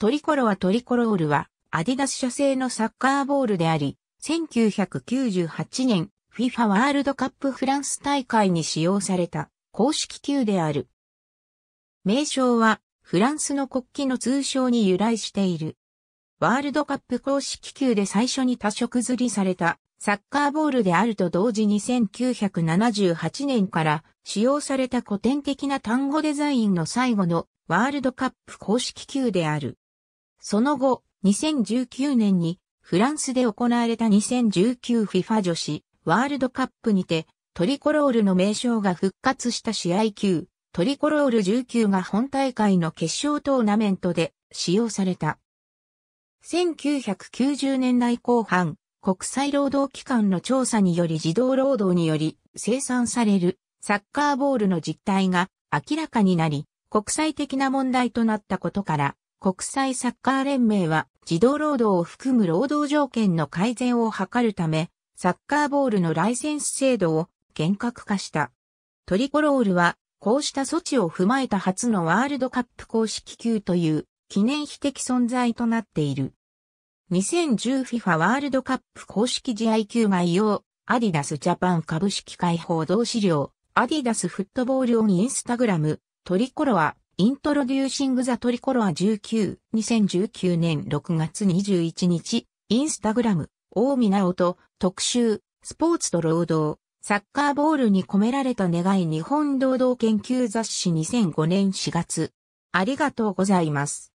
トリコロはトリコロールは、アディダス社製のサッカーボールであり、1998年、FIFA ワールドカップフランス大会に使用された公式球である。名称は、フランスの国旗の通称に由来している。ワールドカップ公式球で最初に多色釣りされたサッカーボールであると同時に1978年から使用された古典的な単語デザインの最後のワールドカップ公式球である。その後、2019年にフランスで行われた 2019FIFA 女子ワールドカップにてトリコロールの名称が復活した試合級トリコロール19が本大会の決勝トーナメントで使用された。1990年代後半、国際労働機関の調査により児童労働により生産されるサッカーボールの実態が明らかになり、国際的な問題となったことから、国際サッカー連盟は児童労働を含む労働条件の改善を図るため、サッカーボールのライセンス制度を厳格化した。トリコロールは、こうした措置を踏まえた初のワールドカップ公式級という記念碑的存在となっている。2010FIFA ワールドカップ公式試合級概要、アディダスジャパン株式会報同資料、アディダスフットボールオンインスタグラム、トリコロはイントロデューシング・ザ・トリコロア19、2019年6月21日、インスタグラム、大見直と特集、スポーツと労働、サッカーボールに込められた願い日本労働研究雑誌2005年4月。ありがとうございます。